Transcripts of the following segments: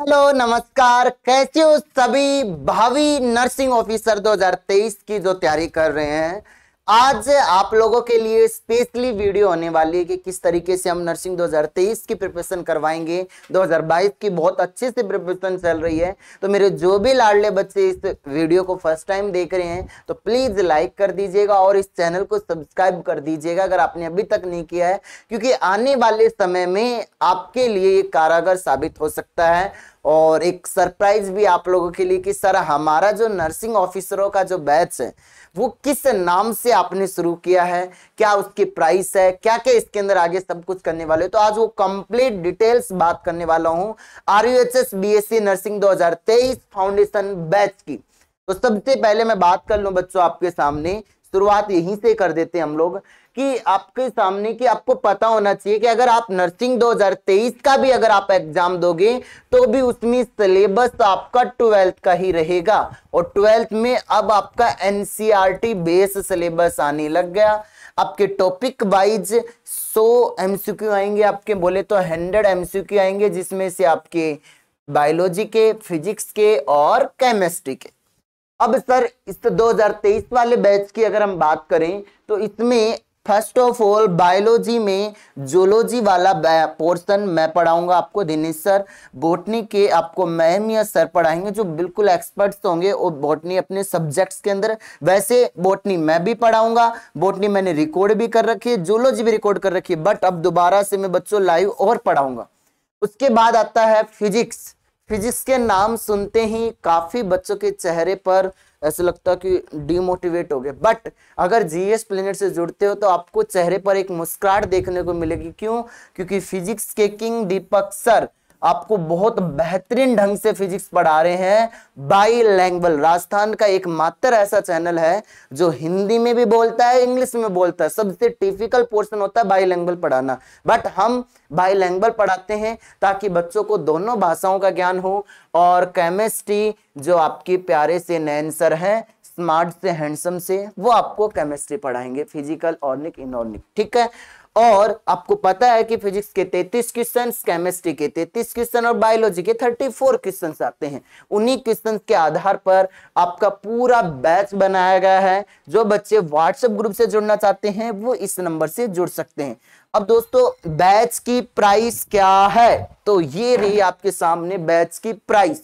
hello नमस्कार कैसे हो सभी भावी नर्सिंग ऑफिसर 2023 की जो तैयारी कर रहे हैं आज आप लोगों के लिए स्पेशली वीडियो होने वाली है कि किस तरीके से हम नर्सिंग 2023 की प्रिपरेशन करवाएंगे 2022 की बहुत अच्छे से प्रिपरेशन चल रही है तो मेरे जो भी लाडले बच्चे इस वीडियो को फर्स्ट टाइम देख रहे हैं तो प्लीज़ लाइक कर दीजिएगा और इस चैनल को सब्सक्राइब कर दीजिएगा अगर आपने अभी तक नहीं किया है क्योंकि आने वाले समय में आपके लिए ये कारागर साबित हो सकता है और एक सरप्राइज भी आप लोगों के लिए कि सर हमारा जो नर्सिंग ऑफिसरों का जो बैच है वो किस नाम से आपने शुरू किया है क्या उसकी प्राइस है क्या क्या इसके अंदर आगे सब कुछ करने वाले तो आज वो कंप्लीट डिटेल्स बात करने वाला हूँ R U H S B S C nursing दो हजार तेईस फाउंडेशन बैच की तो सबसे पहले मैं बात कर लू बच्चों आपके सामने शुरुआत यहीं से कर देते हैं हम लोग कि आपके सामने कि आपको पता होना चाहिए कि अगर आप नर्सिंग 2023 का भी अगर आप एग्जाम दोगे तो भी उसमें सिलेबस तो आपका ट्वेल्थ का ही रहेगा और ट्वेल्थ में अब आपका एनसीईआरटी e बेस सिलेबस आने लग गया आपके टॉपिक वाइज 100 एमसीक्यू आएंगे आपके बोले तो 100 एमसीक्यू आएंगे जिसमें से आपके बायोलॉजी के फिजिक्स के और केमेस्ट्री के अब सर इस 2023 वाले बैच की अगर हम बात करें तो इसमें फर्स्ट ऑफ ऑल बायोलॉजी में जोलॉजी वाला पोर्शन मैं पढ़ाऊंगा आपको दिनेश सर बोटनी के आपको मैम या सर पढ़ाएंगे जो बिल्कुल एक्सपर्ट्स होंगे वो बोटनी अपने सब्जेक्ट्स के अंदर वैसे बोटनी मैं भी पढ़ाऊंगा बोटनी मैंने रिकॉर्ड भी कर रखी है जोलॉजी भी रिकॉर्ड कर रखी है बट अब दोबारा से मैं बच्चों लाइव और पढ़ाऊंगा उसके बाद आता है फिजिक्स फिजिक्स के नाम सुनते ही काफी बच्चों के चेहरे पर ऐसा लगता है कि डिमोटिवेट हो गए बट अगर जीएस प्लेनेट से जुड़ते हो तो आपको चेहरे पर एक मुस्कुराहट देखने को मिलेगी क्यों क्योंकि फिजिक्स के किंग दीपक सर आपको बहुत बेहतरीन ढंग से फिजिक्स पढ़ा रहे हैं बाई लैंग्वल राजस्थान का एकमात्र ऐसा चैनल है जो हिंदी में भी बोलता है इंग्लिश में बोलता है सबसे टिपिकल पोर्शन होता है बाई लैंग्वेज पढ़ाना बट हम बाई लैंग्वल पढ़ाते हैं ताकि बच्चों को दोनों भाषाओं का ज्ञान हो और केमिस्ट्री जो आपके प्यारे से नैन सर हैं स्मार्ट से हैंडसम से वो आपको केमिस्ट्री पढ़ाएंगे फिजिकल ऑर्निक इनऑर्निक ठीक है और आपको पता है कि फिजिक्स के 33 क्वेश्चन केमिस्ट्री के 33 क्वेश्चन और बायोलॉजी के 34 क्वेश्चन आते हैं उन्हीं क्वेश्चन के आधार पर आपका पूरा बैच बनाया गया है जो बच्चे व्हाट्सएप ग्रुप से जुड़ना चाहते हैं वो इस नंबर से जुड़ सकते हैं अब दोस्तों बैच की प्राइस क्या है तो ये रही आपके सामने बैच की प्राइस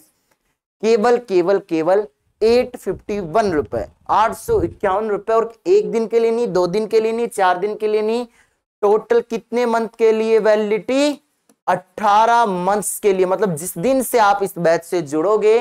केवल केवल केवल एट फिफ्टी वन रुपए आठ सौ इक्यावन रुपए और एक दिन के लिए नहीं दो दिन के लिए नहीं चार दिन के लिए नहीं टोटल कितने मंथ के लिए वैलिडिटी 18 मंथ्स के लिए मतलब जिस दिन से आप इस बैच से जुड़ोगे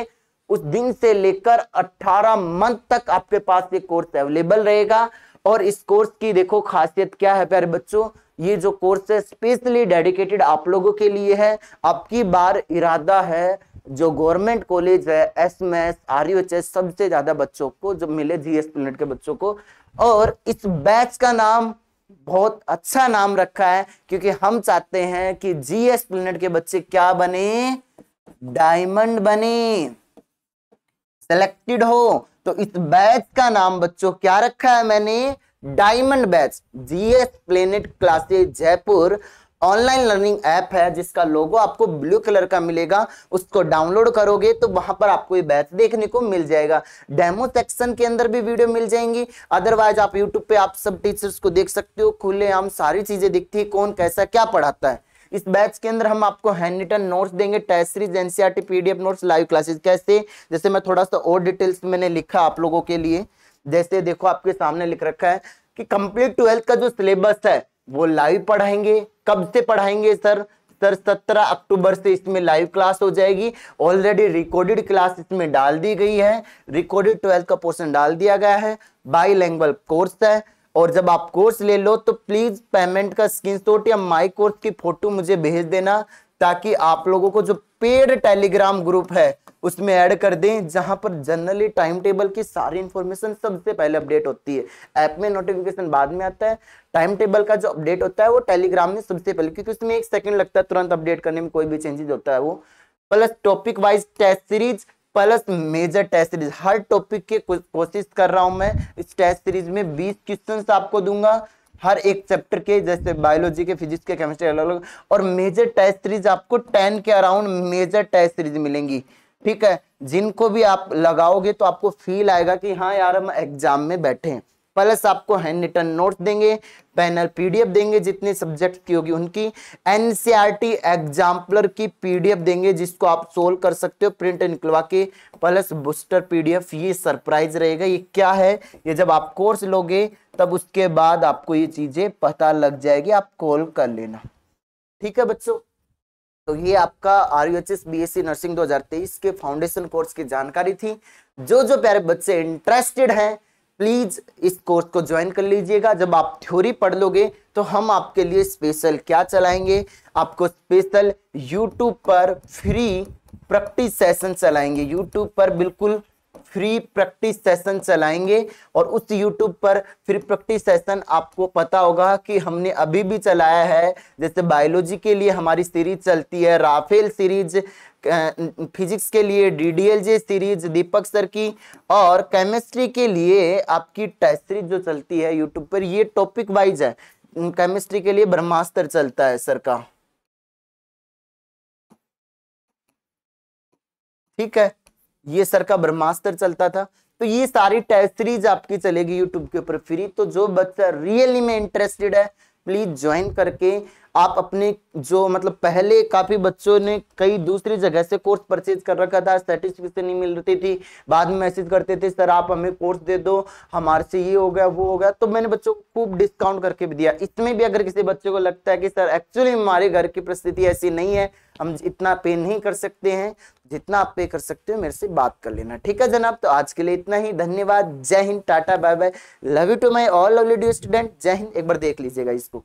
उस दिन से लेकर 18 मंथ तक आपके पास ये कोर्स अवेलेबल रहेगा और इस कोर्स की देखो खासियत क्या है प्यारे बच्चों ये जो कोर्स है स्पेशली डेडिकेटेड आप लोगों के लिए है आपकी बार इरादा है जो गवर्नमेंट कॉलेज है S M S R U H S सबसे ज्यादा बच्चों को जो मिले जी एस के बच्चों को और इस बैच का नाम बहुत अच्छा नाम रखा है क्योंकि हम चाहते हैं कि जीएस प्लेनेट के बच्चे क्या बने डायमंड बने सेलेक्टेड हो तो इस बैच का नाम बच्चों क्या रखा है मैंने diamond batch GS planet classes Jaipur online learning app है जिसका लोगो आपको ब्लू कलर का मिलेगा उसको डाउनलोड करोगे तो वहां पर आपको ये बैच देखने को मिल जाएगा डेमो सेक्शन के अंदर भी वीडियो मिल जाएंगी अदरवाइज आप यूट्यूब पे आप सब टीचर्स को देख सकते हो खुले आम सारी चीजें दिखती है कौन कैसा क्या पढ़ाता है इस बैच के अंदर हम आपको हैंड रिटन नोट्स देंगे test series PDF notes live classes कैसे जैसे मैं थोड़ा सा और डिटेल्स मैंने लिखा आप लोगों के लिए जैसे देखो आपके सामने लिख रखा है कि कंप्लीट ट्वेल्थ का जो सिलेबस है वो लाइव पढ़ाएंगे कब से पढ़ाएंगे सर सर 17 अक्टूबर से इसमें लाइव क्लास हो जाएगी ऑलरेडी रिकॉर्डेड क्लास इसमें डाल दी गई है रिकॉर्डेड ट्वेल्थ का पोर्शन डाल दिया गया है बाई लैंग्वल कोर्स है और जब आप कोर्स ले लो तो प्लीज़ पेमेंट का स्क्रीनशॉट या माई कोर्स की फ़ोटो मुझे भेज देना ताकि आप लोगों को जो पेड टेलीग्राम ग्रुप है उसमें ऐड कर दें जहां पर जनरली टाइम टेबल की सारी इंफॉर्मेशन सबसे पहले अपडेट होती है ऐप में नोटिफिकेशन बाद में आता है टाइम टेबल का जो अपडेट होता है वो टेलीग्राम में सबसे पहले क्योंकि उसमें एक सेकंड लगता है तुरंत अपडेट करने में कोई भी चेंजेस होता है वो plus topic wise test series plus major test series हर टॉपिक के कोशिश कर रहा हूं मैं इस टेस्ट सीरीज में बीस क्वेश्चन आपको दूंगा हर एक चैप्टर के जैसे बायोलॉजी के फिजिक्स के केमिस्ट्री अलग अलग और मेजर टेस्ट सीरीज आपको टेन के अराउंड मेजर टेस्ट सीरीज मिलेंगी ठीक है जिनको भी आप लगाओगे तो आपको फील आएगा कि हाँ यार हम एग्जाम में बैठे हैं प्लस आपको हैंड रिटर्न नोट्स देंगे पैनल पीडीएफ देंगे जितने सब्जेक्ट की होगी उनकी एनसीईआरटी एग्जाम्पलर e की पीडीएफ देंगे जिसको आप सोल्व कर सकते हो प्रिंट निकलवा के प्लस बूस्टर पीडीएफ ये सरप्राइज रहेगा ये क्या है ये जब आप कोर्स लोगे तब उसके बाद आपको ये चीजें पता लग जाएगी आप कॉल कर लेना ठीक है बच्चों तो ये आपका R U H S B S C nursing 2023 के फाउंडेशन कोर्स की जानकारी थी जो जो प्यारे बच्चे इंटरेस्टेड हैं प्लीज इस कोर्स को ज्वाइन कर लीजिएगा जब आप थ्योरी पढ़ लोगे तो हम आपके लिए स्पेशल क्या चलाएंगे आपको स्पेशल यूट्यूब पर फ्री प्रैक्टिस सेशन चलाएंगे यूट्यूब पर बिल्कुल फ्री प्रैक्टिस सेशन चलाएंगे और उस यूट्यूब पर फ्री प्रैक्टिस सेशन आपको पता होगा कि हमने अभी भी चलाया है जैसे बायोलॉजी के लिए हमारी सीरीज चलती है राफेल सीरीज फिजिक्स के लिए डी सीरीज दीपक सर की और केमिस्ट्री के लिए आपकी टेस्ट सीरीज जो चलती है यूट्यूब पर ये टॉपिक वाइज है केमिस्ट्री के लिए ब्रह्मास्त्र चलता है सर का ठीक है ये सर का ब्रह्मास्त्र चलता था तो ये सारी टेस्ट सीरीज आपकी चलेगी यूट्यूब के ऊपर फ्री तो जो बच्चा रियली में इंटरेस्टेड है प्लीज ज्वाइन करके आप अपने जो मतलब पहले काफी बच्चों ने कई दूसरी जगह से कोर्स परचेज कर रखा था सर्टिफिकेशन नहीं मिल रही थी बाद में मैसेज करते थे सर आप हमें कोर्स दे दो हमारे से ये हो गया वो हो गया तो मैंने बच्चों को खूब डिस्काउंट करके भी दिया इसमें भी अगर किसी बच्चे को लगता है कि सर एक्चुअली हमारे घर की परिस्थिति ऐसी नहीं है हम इतना पे नहीं कर सकते हैं जितना आप पे कर सकते हो मेरे से बात कर लेना ठीक है जनाब तो आज के लिए इतना ही धन्यवाद जय हिंद tata bye bye love you to my all lovely student जय हिंद एक बार देख लीजिएगा इसको